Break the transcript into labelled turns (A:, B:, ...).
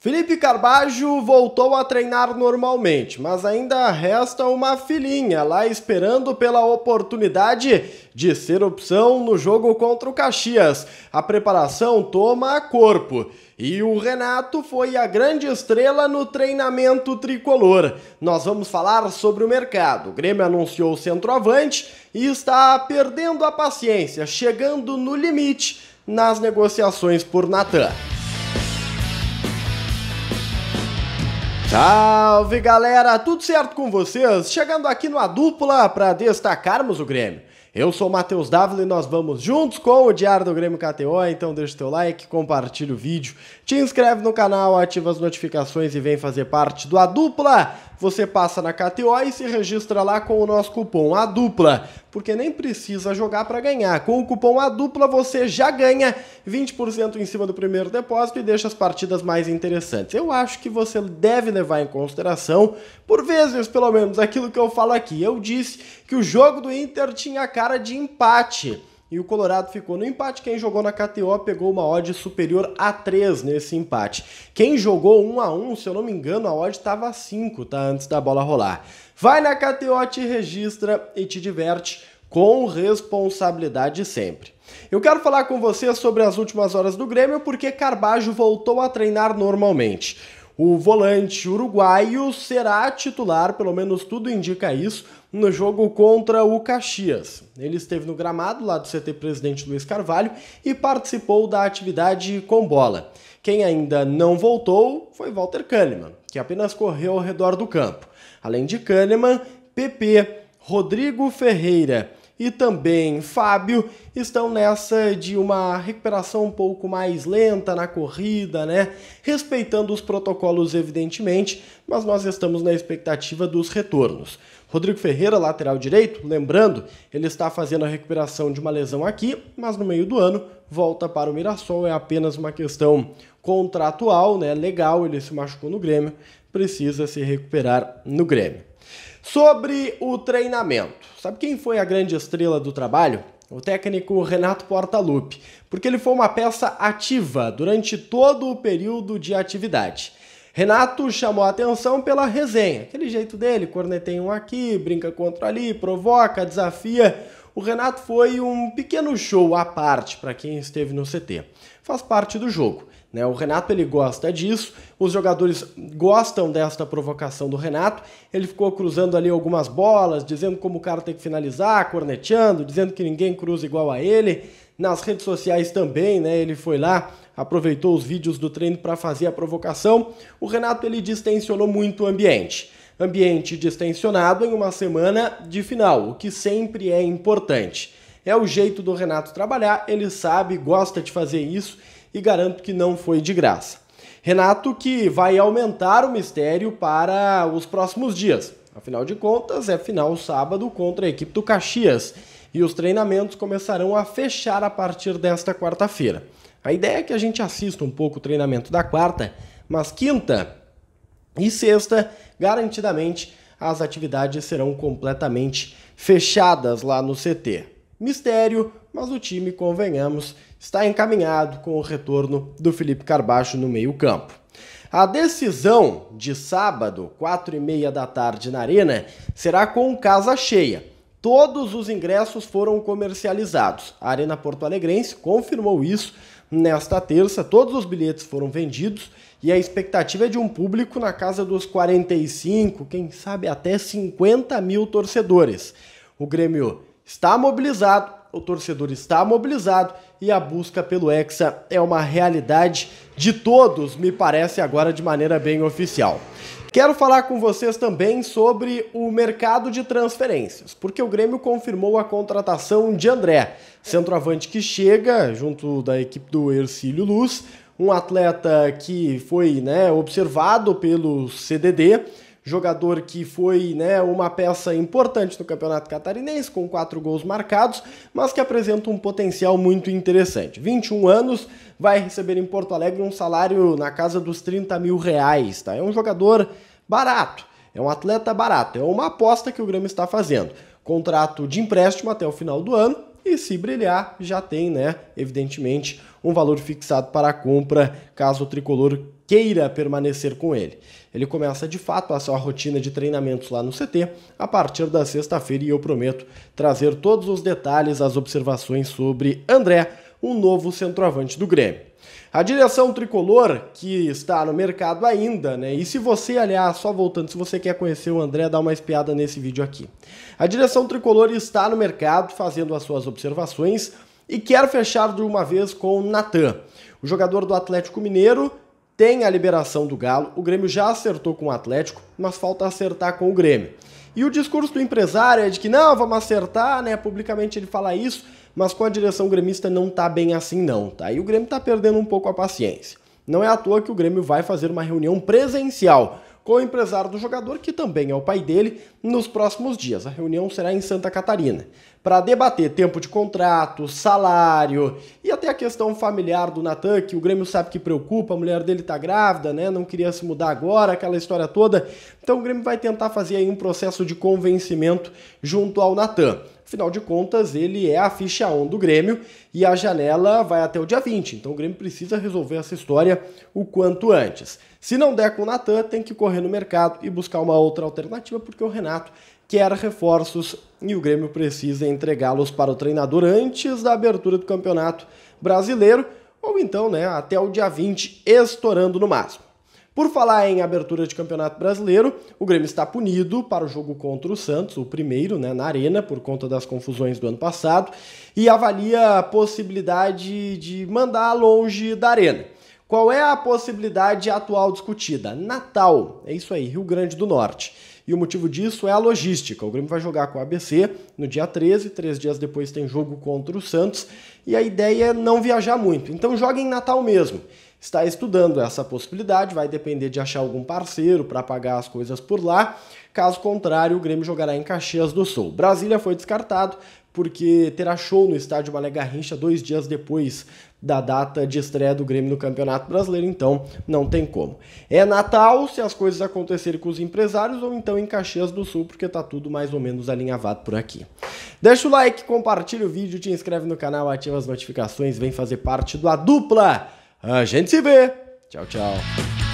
A: Felipe Carbajo voltou a treinar normalmente, mas ainda resta uma filhinha lá esperando pela oportunidade de ser opção no jogo contra o Caxias. A preparação toma corpo e o Renato foi a grande estrela no treinamento tricolor. Nós vamos falar sobre o mercado. O Grêmio anunciou o centroavante e está perdendo a paciência, chegando no limite nas negociações por Natan. Salve galera, tudo certo com vocês? Chegando aqui no A Dupla para destacarmos o Grêmio. Eu sou o Matheus Dávila e nós vamos juntos com o Diário do Grêmio KTO, então deixa o teu like, compartilha o vídeo, te inscreve no canal, ativa as notificações e vem fazer parte do A Dupla. Você passa na KTO e se registra lá com o nosso cupom A Dupla, porque nem precisa jogar para ganhar. Com o cupom A Dupla você já ganha 20% em cima do primeiro depósito e deixa as partidas mais interessantes. Eu acho que você deve levar em consideração, por vezes pelo menos, aquilo que eu falo aqui. Eu disse que o jogo do Inter tinha cara cara de empate. E o Colorado ficou no empate. Quem jogou na KTO pegou uma odd superior a 3 nesse empate. Quem jogou 1 a 1, se eu não me engano, a odd estava 5, tá antes da bola rolar. Vai na KTO, te registra e te diverte com responsabilidade sempre. Eu quero falar com você sobre as últimas horas do Grêmio porque Carbajo voltou a treinar normalmente. O volante uruguaio será titular, pelo menos tudo indica isso, no jogo contra o Caxias. Ele esteve no gramado lá do CT Presidente Luiz Carvalho e participou da atividade com bola. Quem ainda não voltou foi Walter Kahneman, que apenas correu ao redor do campo. Além de Kahneman, PP, Rodrigo Ferreira e também Fábio estão nessa de uma recuperação um pouco mais lenta na corrida, né? Respeitando os protocolos, evidentemente, mas nós estamos na expectativa dos retornos. Rodrigo Ferreira, lateral direito, lembrando, ele está fazendo a recuperação de uma lesão aqui, mas no meio do ano volta para o Mirassol, é apenas uma questão contratual, né? Legal, ele se machucou no Grêmio, precisa se recuperar no Grêmio. Sobre o treinamento, sabe quem foi a grande estrela do trabalho? O técnico Renato Portaluppi, porque ele foi uma peça ativa durante todo o período de atividade. Renato chamou a atenção pela resenha, aquele jeito dele, corneteia um aqui, brinca contra ali, provoca, desafia. O Renato foi um pequeno show à parte para quem esteve no CT. Faz parte do jogo. Né? O Renato ele gosta disso, os jogadores gostam desta provocação do Renato. Ele ficou cruzando ali algumas bolas, dizendo como o cara tem que finalizar, corneteando, dizendo que ninguém cruza igual a ele. Nas redes sociais também, né? Ele foi lá, aproveitou os vídeos do treino para fazer a provocação. O Renato ele distensionou muito o ambiente ambiente distensionado em uma semana de final, o que sempre é importante. É o jeito do Renato trabalhar, ele sabe, gosta de fazer isso e garanto que não foi de graça. Renato que vai aumentar o mistério para os próximos dias. Afinal de contas, é final sábado contra a equipe do Caxias e os treinamentos começarão a fechar a partir desta quarta-feira. A ideia é que a gente assista um pouco o treinamento da quarta, mas quinta e sexta, garantidamente, as atividades serão completamente fechadas lá no CT mistério, mas o time, convenhamos, está encaminhado com o retorno do Felipe Carbacho no meio-campo. A decisão de sábado, 4 e meia da tarde na Arena, será com casa cheia. Todos os ingressos foram comercializados. A Arena Porto Alegrense confirmou isso nesta terça. Todos os bilhetes foram vendidos e a expectativa é de um público na casa dos 45, quem sabe até 50 mil torcedores. O Grêmio está mobilizado, o torcedor está mobilizado e a busca pelo Hexa é uma realidade de todos, me parece agora de maneira bem oficial. Quero falar com vocês também sobre o mercado de transferências, porque o Grêmio confirmou a contratação de André, centroavante que chega junto da equipe do Ercílio Luz, um atleta que foi né, observado pelo CDD jogador que foi né, uma peça importante no Campeonato Catarinense, com quatro gols marcados, mas que apresenta um potencial muito interessante. 21 anos, vai receber em Porto Alegre um salário na casa dos 30 mil reais. Tá? É um jogador barato, é um atleta barato, é uma aposta que o Grêmio está fazendo. Contrato de empréstimo até o final do ano e se brilhar, já tem, né, evidentemente, um valor fixado para a compra, caso o tricolor queira permanecer com ele. Ele começa de fato a sua rotina de treinamentos lá no CT a partir da sexta-feira e eu prometo trazer todos os detalhes, as observações sobre André o novo centroavante do Grêmio. A direção tricolor, que está no mercado ainda, né? E se você, aliás, só voltando, se você quer conhecer o André, dá uma espiada nesse vídeo aqui. A direção tricolor está no mercado fazendo as suas observações e quer fechar de uma vez com o Natan. O jogador do Atlético Mineiro tem a liberação do Galo, o Grêmio já acertou com o Atlético, mas falta acertar com o Grêmio. E o discurso do empresário é de que não, vamos acertar, né? Publicamente ele fala isso, mas com a direção gremista não tá bem assim não, tá? E o Grêmio tá perdendo um pouco a paciência. Não é à toa que o Grêmio vai fazer uma reunião presencial com o empresário do jogador, que também é o pai dele, nos próximos dias. A reunião será em Santa Catarina, para debater tempo de contrato, salário e até a questão familiar do Natan, que o Grêmio sabe que preocupa, a mulher dele tá grávida, né? Não queria se mudar agora, aquela história toda. Então o Grêmio vai tentar fazer aí um processo de convencimento junto ao Natan. Afinal de contas, ele é a ficha 1 do Grêmio e a janela vai até o dia 20. Então o Grêmio precisa resolver essa história o quanto antes. Se não der com o Natan, tem que correr no mercado e buscar uma outra alternativa, porque o Renato quer reforços e o Grêmio precisa entregá-los para o treinador antes da abertura do Campeonato Brasileiro, ou então né, até o dia 20, estourando no máximo. Por falar em abertura de Campeonato Brasileiro, o Grêmio está punido para o jogo contra o Santos, o primeiro, né, na Arena, por conta das confusões do ano passado, e avalia a possibilidade de mandar longe da Arena. Qual é a possibilidade atual discutida? Natal, é isso aí, Rio Grande do Norte. E o motivo disso é a logística. O Grêmio vai jogar com o ABC no dia 13, três dias depois tem jogo contra o Santos, e a ideia é não viajar muito. Então joga em Natal mesmo está estudando essa possibilidade, vai depender de achar algum parceiro para pagar as coisas por lá. Caso contrário, o Grêmio jogará em Caxias do Sul. Brasília foi descartado porque terá show no estádio Balé Garrincha dois dias depois da data de estreia do Grêmio no Campeonato Brasileiro, então não tem como. É Natal, se as coisas acontecerem com os empresários, ou então em Caxias do Sul, porque tá tudo mais ou menos alinhavado por aqui. Deixa o like, compartilha o vídeo, te inscreve no canal, ativa as notificações, vem fazer parte da dupla a gente se vê. Tchau, tchau.